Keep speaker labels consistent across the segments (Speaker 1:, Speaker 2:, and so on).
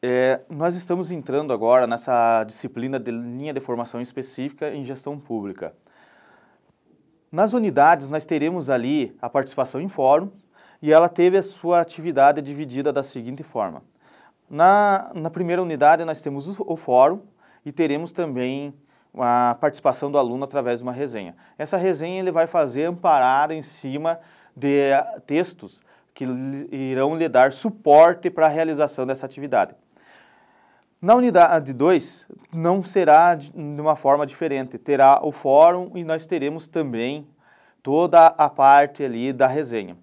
Speaker 1: É, nós estamos entrando agora nessa disciplina de linha de formação específica em gestão pública. Nas unidades, nós teremos ali a participação em fóruns e ela teve a sua atividade dividida da seguinte forma. Na, na primeira unidade, nós temos o, o fórum e teremos também a participação do aluno através de uma resenha. Essa resenha ele vai fazer amparada em cima de eh, textos que irão lhe dar suporte para a realização dessa atividade. Na unidade 2, não será de uma forma diferente, terá o fórum e nós teremos também toda a parte ali da resenha.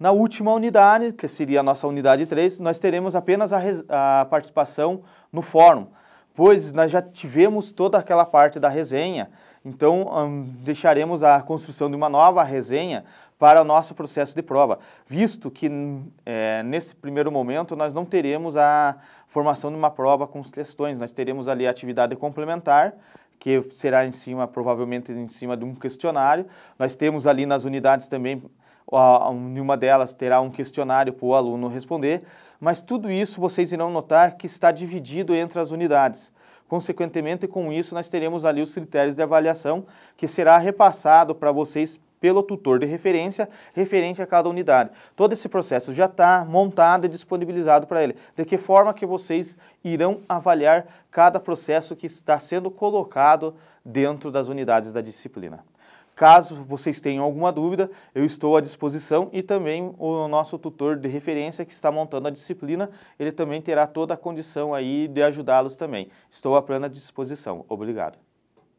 Speaker 1: Na última unidade, que seria a nossa unidade 3, nós teremos apenas a, a participação no fórum pois nós já tivemos toda aquela parte da resenha. Então, deixaremos a construção de uma nova resenha para o nosso processo de prova, visto que é, nesse primeiro momento nós não teremos a formação de uma prova com questões, nós teremos ali a atividade complementar, que será em cima, provavelmente em cima de um questionário. Nós temos ali nas unidades também nenhuma delas terá um questionário para o aluno responder, mas tudo isso vocês irão notar que está dividido entre as unidades. Consequentemente, com isso, nós teremos ali os critérios de avaliação que será repassado para vocês pelo tutor de referência, referente a cada unidade. Todo esse processo já está montado e disponibilizado para ele. De que forma que vocês irão avaliar cada processo que está sendo colocado dentro das unidades da disciplina. Caso vocês tenham alguma dúvida, eu estou à disposição e também o nosso tutor de referência que está montando a disciplina, ele também terá toda a condição aí de ajudá-los também. Estou à plena disposição. Obrigado.